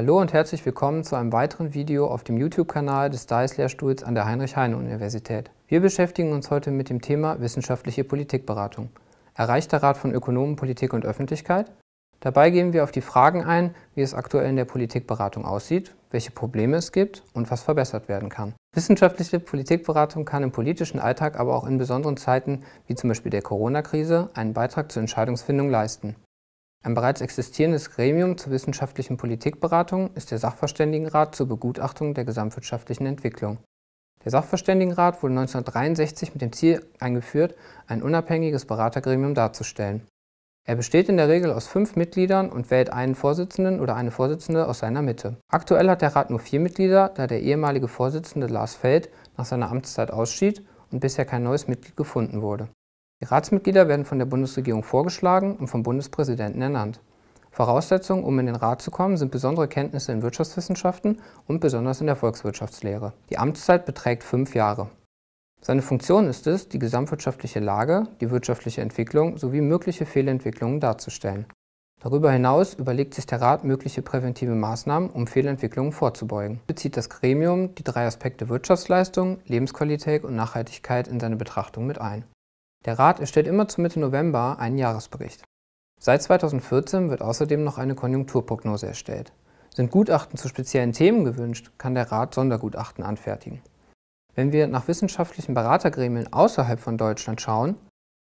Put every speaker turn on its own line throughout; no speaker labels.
Hallo und herzlich willkommen zu einem weiteren Video auf dem YouTube-Kanal des DICE-Lehrstuhls an der Heinrich-Heine-Universität. Wir beschäftigen uns heute mit dem Thema wissenschaftliche Politikberatung. Erreicht der Rat von Ökonomen Politik und Öffentlichkeit? Dabei gehen wir auf die Fragen ein, wie es aktuell in der Politikberatung aussieht, welche Probleme es gibt und was verbessert werden kann. Wissenschaftliche Politikberatung kann im politischen Alltag aber auch in besonderen Zeiten, wie zum Beispiel der Corona-Krise, einen Beitrag zur Entscheidungsfindung leisten. Ein bereits existierendes Gremium zur wissenschaftlichen Politikberatung ist der Sachverständigenrat zur Begutachtung der gesamtwirtschaftlichen Entwicklung. Der Sachverständigenrat wurde 1963 mit dem Ziel eingeführt, ein unabhängiges Beratergremium darzustellen. Er besteht in der Regel aus fünf Mitgliedern und wählt einen Vorsitzenden oder eine Vorsitzende aus seiner Mitte. Aktuell hat der Rat nur vier Mitglieder, da der ehemalige Vorsitzende Lars Feld nach seiner Amtszeit ausschied und bisher kein neues Mitglied gefunden wurde. Die Ratsmitglieder werden von der Bundesregierung vorgeschlagen und vom Bundespräsidenten ernannt. Voraussetzungen, um in den Rat zu kommen, sind besondere Kenntnisse in Wirtschaftswissenschaften und besonders in der Volkswirtschaftslehre. Die Amtszeit beträgt fünf Jahre. Seine Funktion ist es, die gesamtwirtschaftliche Lage, die wirtschaftliche Entwicklung sowie mögliche Fehlentwicklungen darzustellen. Darüber hinaus überlegt sich der Rat mögliche präventive Maßnahmen, um Fehlentwicklungen vorzubeugen. Bezieht das Gremium die drei Aspekte Wirtschaftsleistung, Lebensqualität und Nachhaltigkeit in seine Betrachtung mit ein. Der Rat erstellt immer zu Mitte November einen Jahresbericht. Seit 2014 wird außerdem noch eine Konjunkturprognose erstellt. Sind Gutachten zu speziellen Themen gewünscht, kann der Rat Sondergutachten anfertigen. Wenn wir nach wissenschaftlichen Beratergremien außerhalb von Deutschland schauen,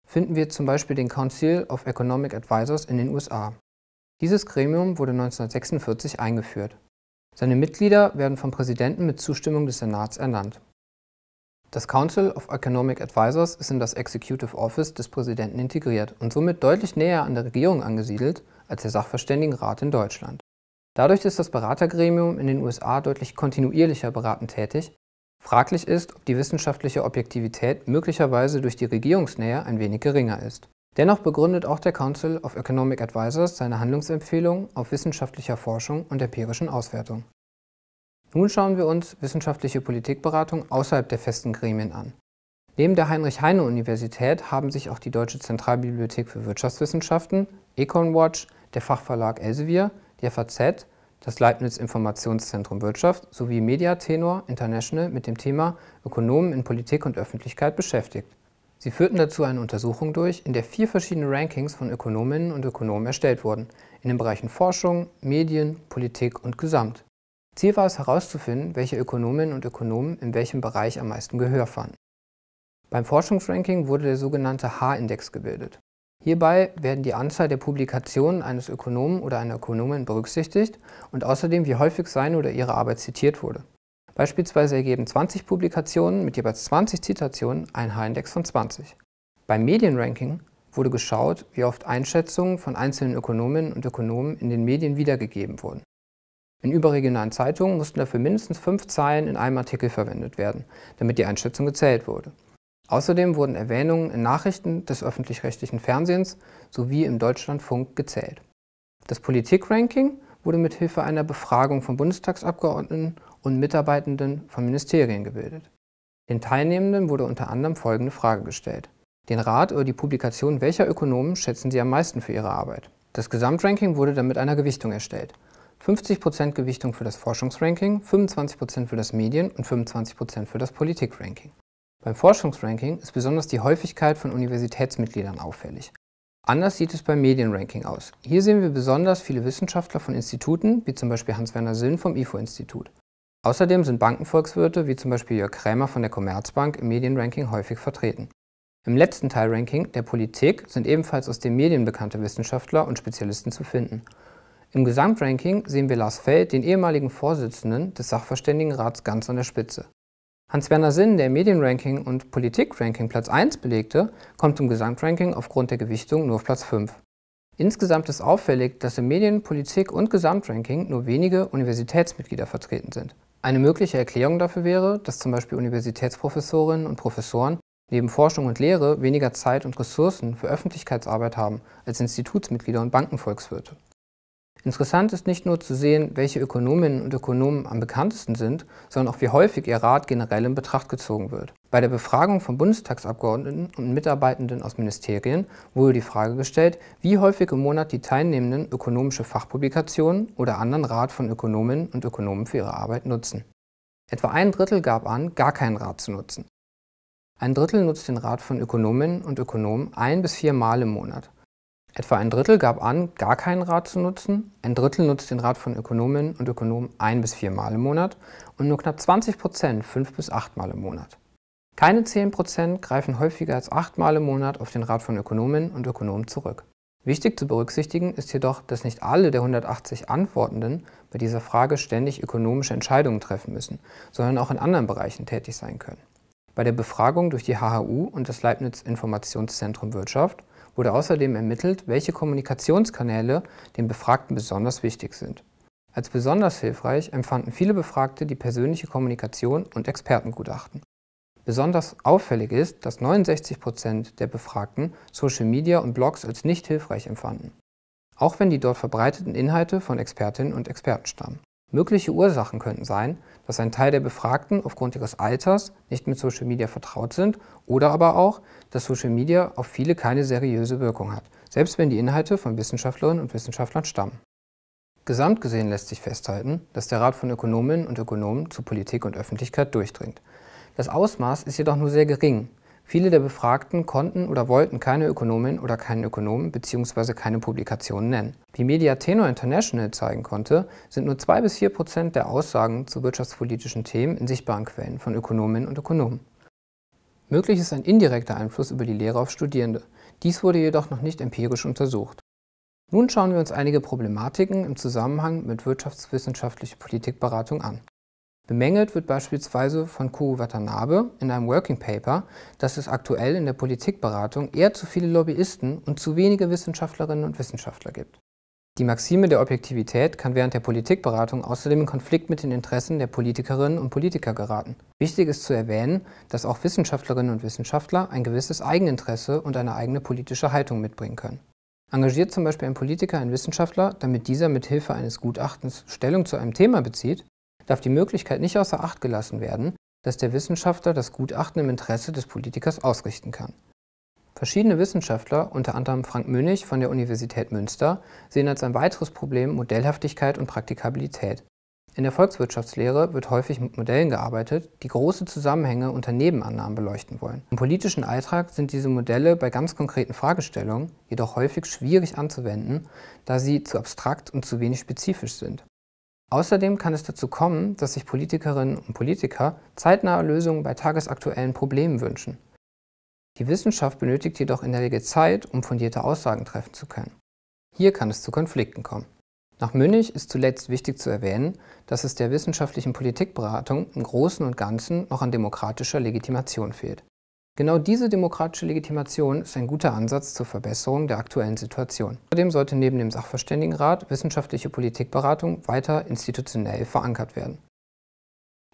finden wir zum Beispiel den Council of Economic Advisors in den USA. Dieses Gremium wurde 1946 eingeführt. Seine Mitglieder werden vom Präsidenten mit Zustimmung des Senats ernannt. Das Council of Economic Advisors ist in das Executive Office des Präsidenten integriert und somit deutlich näher an der Regierung angesiedelt als der Sachverständigenrat in Deutschland. Dadurch ist das Beratergremium in den USA deutlich kontinuierlicher beratend tätig. Fraglich ist, ob die wissenschaftliche Objektivität möglicherweise durch die Regierungsnähe ein wenig geringer ist. Dennoch begründet auch der Council of Economic Advisors seine Handlungsempfehlungen auf wissenschaftlicher Forschung und empirischen Auswertung. Nun schauen wir uns wissenschaftliche Politikberatung außerhalb der festen Gremien an. Neben der Heinrich-Heine-Universität haben sich auch die Deutsche Zentralbibliothek für Wirtschaftswissenschaften, EconWatch, der Fachverlag Elsevier, die FAZ, das Leibniz Informationszentrum Wirtschaft sowie Mediatenor International mit dem Thema Ökonomen in Politik und Öffentlichkeit beschäftigt. Sie führten dazu eine Untersuchung durch, in der vier verschiedene Rankings von Ökonominnen und Ökonomen erstellt wurden, in den Bereichen Forschung, Medien, Politik und Gesamt. Ziel war es herauszufinden, welche Ökonominnen und Ökonomen in welchem Bereich am meisten Gehör fanden. Beim Forschungsranking wurde der sogenannte H-Index gebildet. Hierbei werden die Anzahl der Publikationen eines Ökonomen oder einer Ökonomin berücksichtigt und außerdem, wie häufig seine oder ihre Arbeit zitiert wurde. Beispielsweise ergeben 20 Publikationen mit jeweils 20 Zitationen einen H-Index von 20. Beim Medienranking wurde geschaut, wie oft Einschätzungen von einzelnen Ökonominnen und Ökonomen in den Medien wiedergegeben wurden. In überregionalen Zeitungen mussten dafür mindestens fünf Zeilen in einem Artikel verwendet werden, damit die Einschätzung gezählt wurde. Außerdem wurden Erwähnungen in Nachrichten des öffentlich-rechtlichen Fernsehens sowie im Deutschlandfunk gezählt. Das Politikranking wurde mithilfe einer Befragung von Bundestagsabgeordneten und Mitarbeitenden von Ministerien gebildet. Den Teilnehmenden wurde unter anderem folgende Frage gestellt. Den Rat oder die Publikation welcher Ökonomen schätzen Sie am meisten für Ihre Arbeit? Das Gesamtranking wurde dann mit einer Gewichtung erstellt. 50% Gewichtung für das Forschungsranking, 25% für das Medien- und 25% für das Politikranking. Beim Forschungsranking ist besonders die Häufigkeit von Universitätsmitgliedern auffällig. Anders sieht es beim Medienranking aus. Hier sehen wir besonders viele Wissenschaftler von Instituten, wie zum Beispiel Hans-Werner Sinn vom IFO-Institut. Außerdem sind Bankenvolkswirte, wie zum Beispiel Jörg Krämer von der Commerzbank, im Medienranking häufig vertreten. Im letzten Teilranking, der Politik, sind ebenfalls aus den Medien bekannte Wissenschaftler und Spezialisten zu finden. Im Gesamtranking sehen wir Lars Feld, den ehemaligen Vorsitzenden des Sachverständigenrats, ganz an der Spitze. Hans-Werner Sinn, der Medienranking und Politikranking Platz 1 belegte, kommt im Gesamtranking aufgrund der Gewichtung nur auf Platz 5. Insgesamt ist auffällig, dass im Medien-, Politik- und Gesamtranking nur wenige Universitätsmitglieder vertreten sind. Eine mögliche Erklärung dafür wäre, dass zum Beispiel Universitätsprofessorinnen und Professoren neben Forschung und Lehre weniger Zeit und Ressourcen für Öffentlichkeitsarbeit haben als Institutsmitglieder und Bankenvolkswirte. Interessant ist nicht nur zu sehen, welche Ökonominnen und Ökonomen am bekanntesten sind, sondern auch wie häufig ihr Rat generell in Betracht gezogen wird. Bei der Befragung von Bundestagsabgeordneten und Mitarbeitenden aus Ministerien wurde die Frage gestellt, wie häufig im Monat die Teilnehmenden ökonomische Fachpublikationen oder anderen Rat von Ökonominnen und Ökonomen für ihre Arbeit nutzen. Etwa ein Drittel gab an, gar keinen Rat zu nutzen. Ein Drittel nutzt den Rat von Ökonominnen und Ökonomen ein bis vier Mal im Monat. Etwa ein Drittel gab an, gar keinen Rat zu nutzen, ein Drittel nutzt den Rat von Ökonominnen und Ökonomen ein bis viermal im Monat und nur knapp 20 Prozent fünf bis achtmal im Monat. Keine 10 Prozent greifen häufiger als achtmal im Monat auf den Rat von Ökonominnen und Ökonomen zurück. Wichtig zu berücksichtigen ist jedoch, dass nicht alle der 180 Antwortenden bei dieser Frage ständig ökonomische Entscheidungen treffen müssen, sondern auch in anderen Bereichen tätig sein können. Bei der Befragung durch die HHU und das Leibniz Informationszentrum Wirtschaft wurde außerdem ermittelt, welche Kommunikationskanäle den Befragten besonders wichtig sind. Als besonders hilfreich empfanden viele Befragte die persönliche Kommunikation und Expertengutachten. Besonders auffällig ist, dass 69 Prozent der Befragten Social Media und Blogs als nicht hilfreich empfanden, auch wenn die dort verbreiteten Inhalte von Expertinnen und Experten stammen. Mögliche Ursachen könnten sein, dass ein Teil der Befragten aufgrund ihres Alters nicht mit Social Media vertraut sind oder aber auch, dass Social Media auf viele keine seriöse Wirkung hat, selbst wenn die Inhalte von Wissenschaftlerinnen und Wissenschaftlern stammen. Gesamt gesehen lässt sich festhalten, dass der Rat von Ökonominnen und Ökonomen zu Politik und Öffentlichkeit durchdringt. Das Ausmaß ist jedoch nur sehr gering, Viele der Befragten konnten oder wollten keine Ökonomin oder keinen Ökonomen bzw. keine Publikationen nennen. Wie Mediateno International zeigen konnte, sind nur 2 bis 4 Prozent der Aussagen zu wirtschaftspolitischen Themen in sichtbaren Quellen von Ökonominnen und Ökonomen. Möglich ist ein indirekter Einfluss über die Lehre auf Studierende. Dies wurde jedoch noch nicht empirisch untersucht. Nun schauen wir uns einige Problematiken im Zusammenhang mit wirtschaftswissenschaftlicher Politikberatung an. Bemängelt wird beispielsweise von Koru Watanabe in einem Working Paper, dass es aktuell in der Politikberatung eher zu viele Lobbyisten und zu wenige Wissenschaftlerinnen und Wissenschaftler gibt. Die Maxime der Objektivität kann während der Politikberatung außerdem in Konflikt mit den Interessen der Politikerinnen und Politiker geraten. Wichtig ist zu erwähnen, dass auch Wissenschaftlerinnen und Wissenschaftler ein gewisses Eigeninteresse und eine eigene politische Haltung mitbringen können. Engagiert zum Beispiel ein Politiker einen Wissenschaftler, damit dieser mit Hilfe eines Gutachtens Stellung zu einem Thema bezieht, darf die Möglichkeit nicht außer Acht gelassen werden, dass der Wissenschaftler das Gutachten im Interesse des Politikers ausrichten kann. Verschiedene Wissenschaftler, unter anderem Frank Münich von der Universität Münster, sehen als ein weiteres Problem Modellhaftigkeit und Praktikabilität. In der Volkswirtschaftslehre wird häufig mit Modellen gearbeitet, die große Zusammenhänge unter Nebenannahmen beleuchten wollen. Im politischen Alltag sind diese Modelle bei ganz konkreten Fragestellungen jedoch häufig schwierig anzuwenden, da sie zu abstrakt und zu wenig spezifisch sind. Außerdem kann es dazu kommen, dass sich Politikerinnen und Politiker zeitnahe Lösungen bei tagesaktuellen Problemen wünschen. Die Wissenschaft benötigt jedoch in der Regel Zeit, um fundierte Aussagen treffen zu können. Hier kann es zu Konflikten kommen. Nach Münich ist zuletzt wichtig zu erwähnen, dass es der wissenschaftlichen Politikberatung im Großen und Ganzen noch an demokratischer Legitimation fehlt. Genau diese demokratische Legitimation ist ein guter Ansatz zur Verbesserung der aktuellen Situation. Außerdem sollte neben dem Sachverständigenrat wissenschaftliche Politikberatung weiter institutionell verankert werden.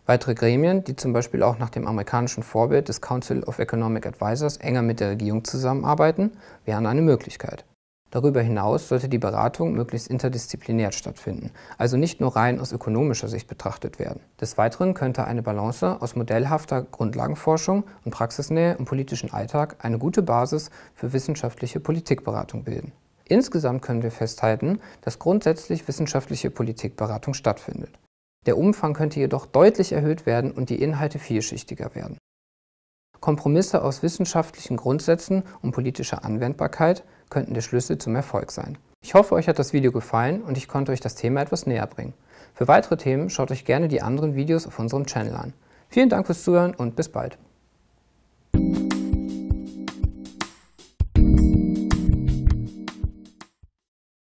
Weitere Gremien, die zum Beispiel auch nach dem amerikanischen Vorbild des Council of Economic Advisors enger mit der Regierung zusammenarbeiten, wären eine Möglichkeit. Darüber hinaus sollte die Beratung möglichst interdisziplinär stattfinden, also nicht nur rein aus ökonomischer Sicht betrachtet werden. Des Weiteren könnte eine Balance aus modellhafter Grundlagenforschung und Praxisnähe im politischen Alltag eine gute Basis für wissenschaftliche Politikberatung bilden. Insgesamt können wir festhalten, dass grundsätzlich wissenschaftliche Politikberatung stattfindet. Der Umfang könnte jedoch deutlich erhöht werden und die Inhalte vielschichtiger werden. Kompromisse aus wissenschaftlichen Grundsätzen und politischer Anwendbarkeit könnten der Schlüssel zum Erfolg sein. Ich hoffe, euch hat das Video gefallen und ich konnte euch das Thema etwas näher bringen. Für weitere Themen schaut euch gerne die anderen Videos auf unserem Channel an. Vielen Dank fürs Zuhören und bis bald.